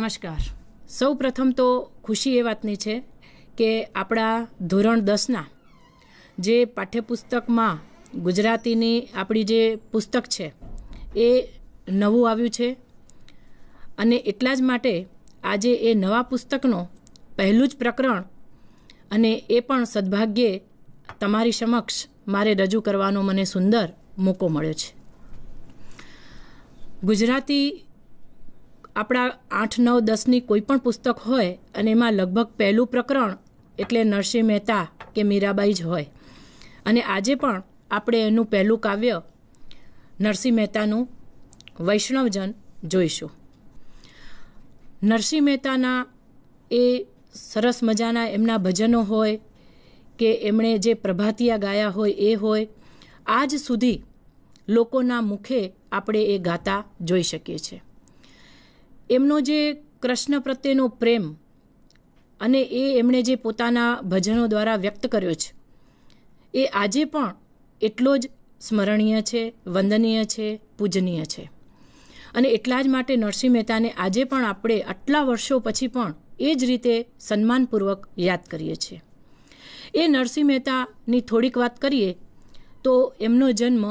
નમસ્કાર સૌ પ્રથમ તો ખુશી એ વાતની છે કે આપણા ધોરણ દસના જે પાઠ્યપુસ્તકમાં ગુજરાતીની આપણી જે પુસ્તક છે એ નવું આવ્યું છે અને એટલા જ માટે આજે એ નવા પુસ્તકનો પહેલું જ પ્રકરણ અને એ પણ સદભાગ્યે તમારી સમક્ષ મારે રજૂ કરવાનો મને સુંદર મોકો મળ્યો છે ગુજરાતી આપણા આઠ નવ દસની કોઈ પણ પુસ્તક હોય અને એમાં લગભગ પહેલું પ્રકરણ એટલે નરસિંહ મહેતા કે મીરાબાઈ જ હોય અને આજે પણ આપણે એનું પહેલું કાવ્ય નરસિંહ મહેતાનું વૈષ્ણવજન જોઈશું નરસિંહ મહેતાના એ સરસ મજાના એમના ભજનો હોય કે એમણે જે પ્રભાતિયા ગાયા હોય એ હોય આજ સુધી લોકોના મુખે આપણે એ ગાતા જોઈ શકીએ છીએ એમનો જે કૃષ્ણ પ્રત્યેનો પ્રેમ અને એ એમણે જે પોતાના ભજનો દ્વારા વ્યક્ત કર્યો છે એ આજે પણ એટલો જ સ્મરણીય છે વંદનીય છે પૂજનીય છે અને એટલા જ માટે નરસિંહ મહેતાને આજે પણ આપણે આટલા વર્ષો પછી પણ એ જ રીતે સન્માનપૂર્વક યાદ કરીએ છીએ એ નરસિંહ મહેતાની થોડીક વાત કરીએ તો એમનો જન્મ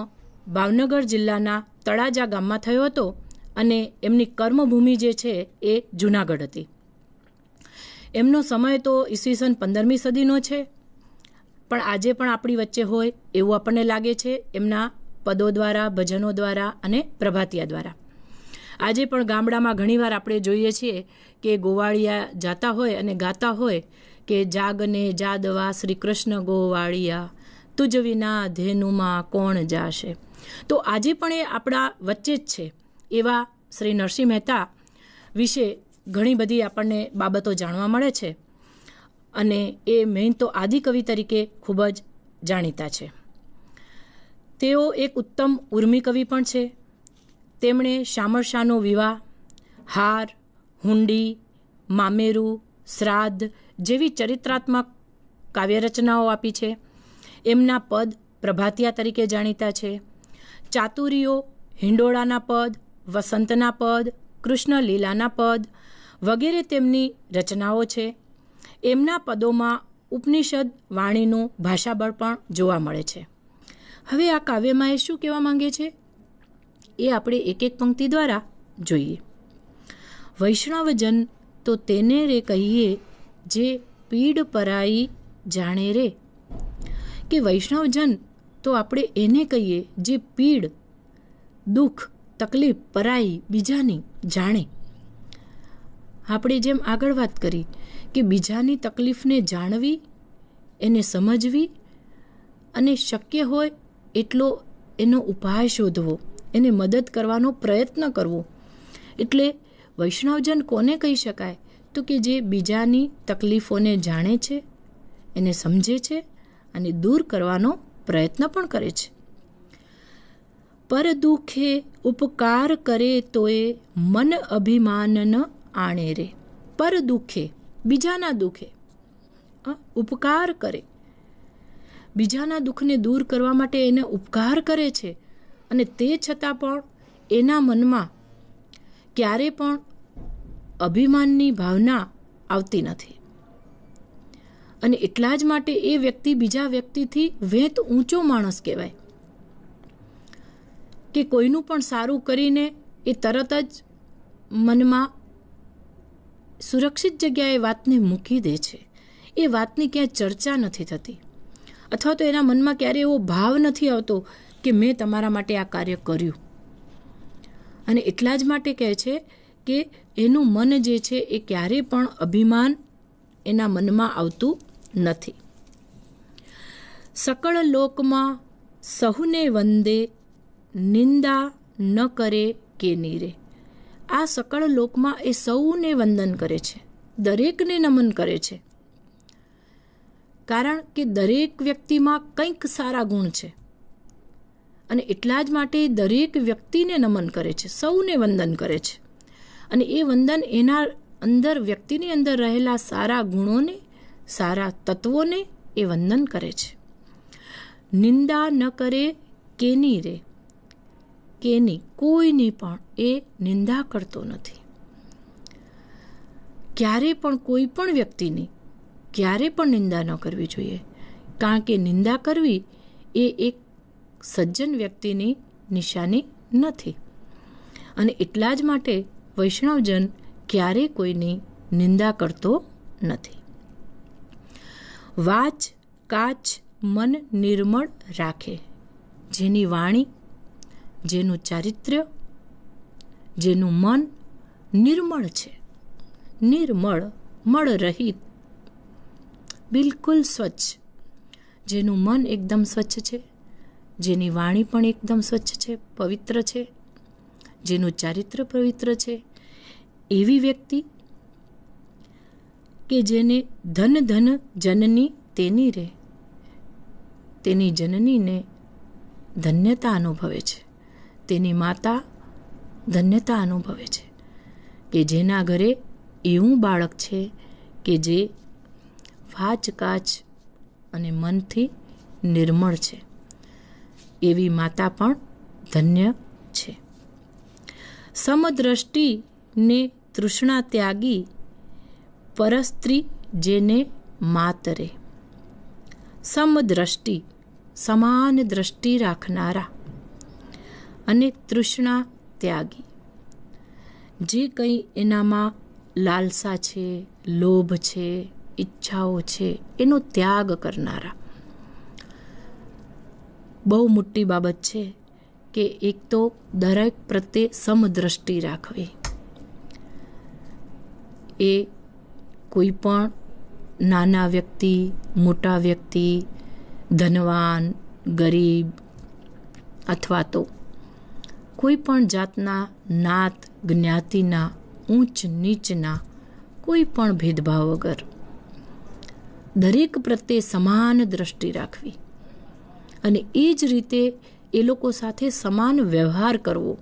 ભાવનગર જિલ્લાના તળાજા ગામમાં થયો હતો અને એમની કર્મભૂમિ જે છે એ જૂનાગઢ હતી એમનો સમય તો ઈસવીસન પંદરમી સદીનો છે પણ આજે પણ આપણી વચ્ચે હોય એવું આપણને લાગે છે એમના પદો દ્વારા ભજનો દ્વારા અને પ્રભાતિયા દ્વારા આજે પણ ગામડામાં ઘણીવાર આપણે જોઈએ છીએ કે ગોવાળિયા જાતા હોય અને ગાતા હોય કે જાગને જાદવા શ્રી કૃષ્ણ ગોવાળિયા તુજ વિના ધેનુમાં કોણ જાશે તો આજે પણ એ આપણા વચ્ચે જ છે એવા શ્રી નરસિંહ મહેતા વિશે ઘણી બધી આપણને બાબતો જાણવા મળે છે અને એ મેઇન તો આદિકવિ તરીકે ખૂબ જ જાણીતા છે તેઓ એક ઉત્તમ ઉર્મી કવિ પણ છે તેમણે શામળ શાહનો વિવાહ હાર હુંડી મામેરું શ્રાદ્ધ જેવી ચરિત્રાત્મક કાવ્યરચનાઓ આપી છે એમના પદ પ્રભાતિયા તરીકે જાણીતા છે ચાતુરીઓ હિંડોળાના પદ વસંતના પદ કૃષ્ણ લીલાના પદ વગેરે તેમની રચનાઓ છે એમના પદોમાં ઉપનિષદ વાણીનું ભાષાબળ પણ જોવા મળે છે હવે આ કાવ્યમાં એ શું કહેવા માંગે છે એ આપણે એક એક પંક્તિ દ્વારા જોઈએ વૈષ્ણવજન તો તેને રે કહીએ જે પીડ પરાઈ જાણે રે કે વૈષ્ણવજન તો આપણે એને કહીએ જે પીડ દુઃખ તકલીફ પરાઈ બીજાની જાણે આપણે જેમ આગળ વાત કરી કે બીજાની તકલીફને જાણવી એને સમજવી અને શક્ય હોય એટલો એનો ઉપાય શોધવો એને મદદ કરવાનો પ્રયત્ન કરવો એટલે વૈષ્ણવજન કોને કહી શકાય તો કે જે બીજાની તકલીફોને જાણે છે એને સમજે છે અને દૂર કરવાનો પ્રયત્ન પણ કરે છે પર દુઃખે ઉપકાર કરે તોય મન અભિમાન ન આણે રે પર દુઃખે બીજાના દુઃખે ઉપકાર કરે બીજાના દુઃખને દૂર કરવા માટે એને ઉપકાર કરે છે અને તે છતાં પણ એના મનમાં ક્યારે પણ અભિમાનની ભાવના આવતી નથી અને એટલા જ માટે એ વ્યક્તિ બીજા વ્યક્તિથી વેત ઊંચો માણસ કહેવાય કે કોઈનું પણ સારું કરીને એ તરત જ મનમાં સુરક્ષિત જગ્યાએ વાતને મૂકી દે છે એ વાતની ક્યાંય ચર્ચા નથી થતી અથવા તો એના મનમાં ક્યારેય એવો ભાવ નથી આવતો કે મેં તમારા માટે આ કાર્ય કર્યું અને એટલા જ માટે કહે છે કે એનું મન જે છે એ ક્યારેય પણ અભિમાન એના મનમાં આવતું નથી સકળ લોકમાં સહુને વંદે નિંદા ન કરે કે નીરે આ સકળ લોકમાં એ સૌને વંદન કરે છે દરેકને નમન કરે છે કારણ કે દરેક વ્યક્તિમાં કંઈક સારા ગુણ છે અને એટલા જ માટે દરેક વ્યક્તિને નમન કરે છે સૌને વંદન કરે છે અને એ વંદન એના અંદર વ્યક્તિની અંદર રહેલા સારા ગુણોને સારા તત્વોને એ વંદન કરે છે નિંદા ન કરે કેની રે કેની કોઈની પણ એ નિંદા કરતો નથી ક્યારે પણ કોઈ પણ વ્યક્તિની ક્યારે પણ નિંદા ન કરવી જોઈએ કારણ કે નિંદા કરવી એ એક સજ્જન વ્યક્તિની નિશાની નથી અને એટલા જ માટે વૈષ્ણવજન ક્યારે કોઈની નિંદા કરતો નથી વાચ કાચ મન નિર્મળ રાખે જેની વાણી જેનું ચારિત્ર્ય જેનું મન નિર્મળ છે નિર્મળ મળ રહિત બિલકુલ સ્વચ્છ જેનું મન એકદમ સ્વચ્છ છે જેની વાણી પણ એકદમ સ્વચ્છ છે પવિત્ર છે જેનું ચારિત્ર પવિત્ર છે એવી વ્યક્તિ કે જેને ધન ધન જનની તેની રે તેની જનનીને ધન્યતા અનુભવે છે તેની માતા ધન્યતા અનુભવે છે કે જેના ઘરે એવું બાળક છે કે જે વાચકાચ અને મનથી નિર્મળ છે એવી માતા પણ ધન્ય છે સમદ્રષ્ટિને તૃષ્ણા ત્યાગી પરસ્ત્રી જેને માતરે સમદ્રષ્ટિ સમાન દ્રષ્ટિ રાખનારા અને તૃષ્ણા ત્યાગી જે કંઈ એનામાં લાલસા છે લોભ છે ઈચ્છાઓ છે એનો ત્યાગ કરનારા બહુ મોટી બાબત છે કે એક તો દરેક પ્રત્યે સમદ્રષ્ટિ રાખવી એ કોઈ પણ નાના વ્યક્તિ મોટા વ્યક્તિ ધનવાન ગરીબ અથવા તો કોઈ પણ જાતના નાત જ્ઞાતિના ઊંચ નીચના કોઈ પણ ભેદભાવ વગર દરેક પ્રત્યે સમાન દ્રષ્ટિ રાખવી અને એ જ રીતે એ લોકો સાથે સમાન વ્યવહાર કરવો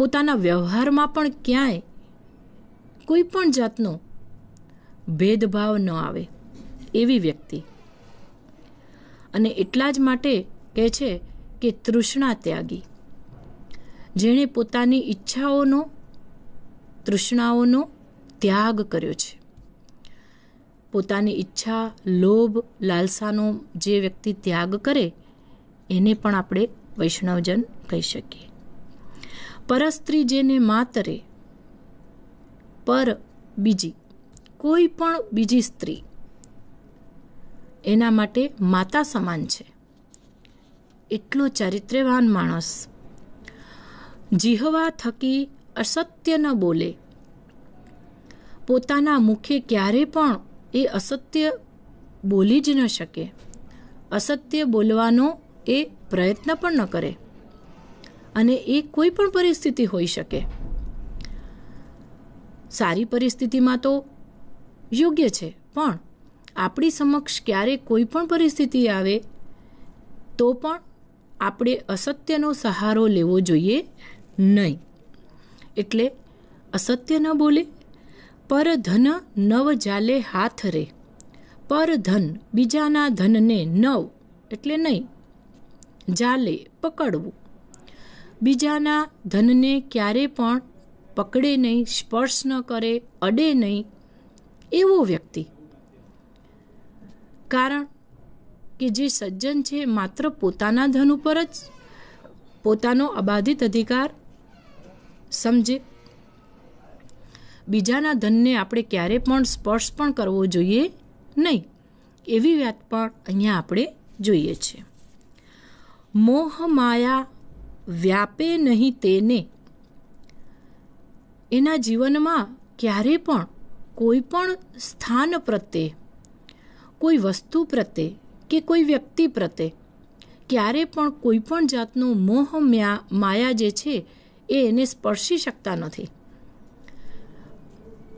પોતાના વ્યવહારમાં પણ ક્યાંય કોઈ પણ જાતનો ભેદભાવ ન આવે એવી વ્યક્તિ અને એટલા જ માટે કહે છે કે તૃષ્ણા ત્યાગી જેણે પોતાની ઈચ્છાઓનો તૃષ્ણાઓનો ત્યાગ કર્યો છે પોતાની ઈચ્છા લોભ લાલસાનો જે વ્યક્તિ ત્યાગ કરે એને પણ આપણે વૈષ્ણવજન કહી શકીએ પરસ્ત્રી જેને માતરે પર બીજી કોઈ પણ બીજી સ્ત્રી એના માટે માતા સમાન છે એટલો ચારિત્ર્યવાન માણસ જીહવા થકી અસત્ય ન બોલે પોતાના મુખે ક્યારે પણ એ અસત્ય બોલી જ ન શકે અસત્ય બોલવાનો એ પ્રયત્ન પણ ન કરે અને એ કોઈ પણ પરિસ્થિતિ હોઈ શકે સારી પરિસ્થિતિમાં તો યોગ્ય છે પણ આપણી સમક્ષ ક્યારે કોઈ પણ પરિસ્થિતિ આવે તો પણ આપણે અસત્યનો સહારો લેવો જોઈએ નહીં એટલે અસત્ય ન બોલે પર ધન નવ જાલે હાથ રે ધન બીજાના ધનને નવ એટલે નહીં જાલે પકડવું બીજાના ધનને ક્યારે પણ પકડે નહીં સ્પર્શ ન કરે અડે નહીં એવો વ્યક્તિ કારણ કે જે સજ્જન છે માત્ર પોતાના ધન ઉપર જ પોતાનો અબાધિત અધિકાર સમજે બીજાના ધનને આપણે ક્યારે પણ સ્પર્શ પણ કરવો જોઈએ નહીં એવી વાત પણ અહીંયા આપણે જોઈએ છે મોહ માયા વ્યાપે નહીં તેને એના જીવનમાં ક્યારે પણ કોઈ પણ સ્થાન પ્રત્યે કોઈ વસ્તુ પ્રત્યે કે કોઈ વ્યક્તિ પ્રત્યે ક્યારે પણ કોઈ પણ જાતનો મોહ માયા જે છે એ એને સ્પર્શી શકતા નથી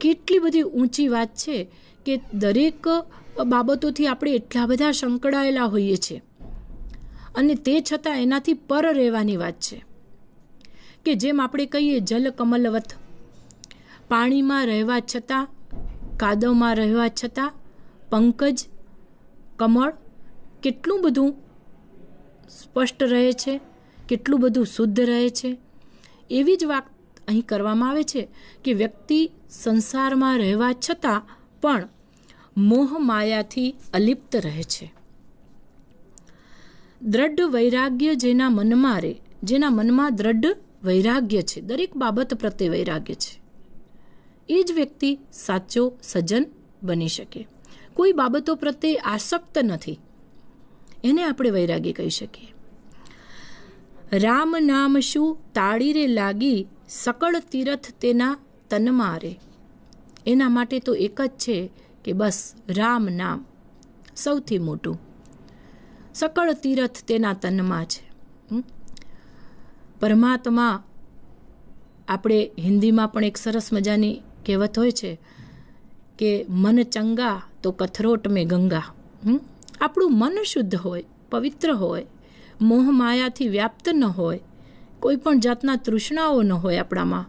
કેટલી બધી ઊંચી વાત છે કે દરેક બાબતોથી આપણે એટલા બધા સંકળાયેલા હોઈએ છીએ અને તે છતાં એનાથી પર રહેવાની વાત છે કે જેમ આપણે કહીએ જલ કમલવત પાણીમાં રહેવા છતાં કાદવમાં રહેવા છતાં પંકજ કમળ કેટલું બધું સ્પષ્ટ રહે છે કેટલું બધું શુદ્ધ રહે છે એવી જ વાત અહીં કરવામાં આવે છે કે વ્યક્તિ સંસારમાં રહેવા છતાં પણ મોહ માયાથી અલિપ્ત રહે છે દ્રઢ વૈરાગ્ય જેના મનમાં રહે જેના મનમાં દ્રઢ વૈરાગ્ય છે દરેક બાબત પ્રત્યે વૈરાગ્ય છે એ જ વ્યક્તિ સાચો સજ્જન બની શકે કોઈ બાબતો પ્રત્યે આસક્ત નથી એને આપણે વૈરાગ્ય કહી શકીએ રામ નામ શું તાળીરે લાગી સકળ તીરથ તેના તનમાં રે એના માટે તો એક જ છે કે બસ રામ નામ સૌથી મોટું સકળ તીરથ તેના તનમાં છે પરમાત્મા આપણે હિન્દીમાં પણ એક સરસ મજાની કહેવત હોય છે કે મન ચંગા તો કથરોટ મેં ગંગા આપણું મન શુદ્ધ હોય પવિત્ર હોય મોહમાયાથી વ્યાપ્ત ન હોય કોઈ પણ જાતના તૃષ્ણાઓ ન હોય આપણામાં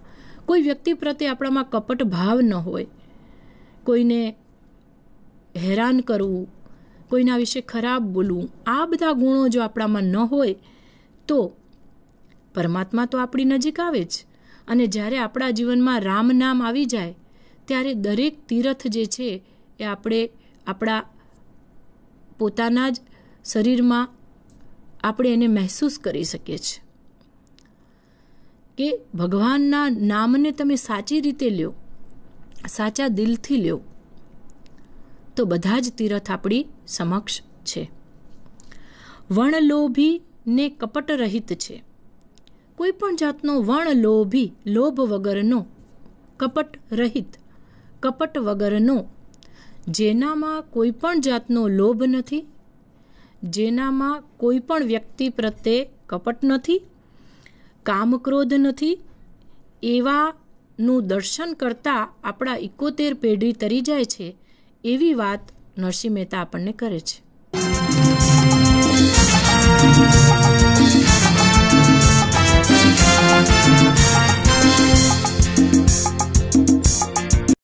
કોઈ વ્યક્તિ પ્રત્યે આપણામાં કપટ ભાવ ન હોય કોઈને હેરાન કરવું કોઈના વિશે ખરાબ બોલવું આ બધા ગુણો જો આપણામાં ન હોય તો પરમાત્મા તો આપણી નજીક આવે જ અને જ્યારે આપણા જીવનમાં રામ નામ આવી જાય ત્યારે દરેક તીરથ જે છે એ આપણે આપણા પોતાના જ શરીરમાં આપણે એને મહેસૂસ કરી શકીએ છીએ કે ભગવાનના નામને તમે સાચી રીતે લ્યો સાચા દિલથી લ્યો તો બધા જ તીરથ આપણી સમક્ષ છે વણલોભી ને કપટ રહિત છે કોઈ પણ જાતનો વણલોભી લોભ વગરનો કપટ રહિત કપટ વગરનો જેનામાં કોઈ પણ જાતનો લોભ નથી જેનામાં કોઈ પણ વ્યક્તિ પ્રત્યે કપટ નથી કામક્રોધ નથી એવાનું દર્શન કરતાં આપણા એકોતેર પેઢી તરી જાય છે એવી વાત નરસિંહ મહેતા આપણને કરે છે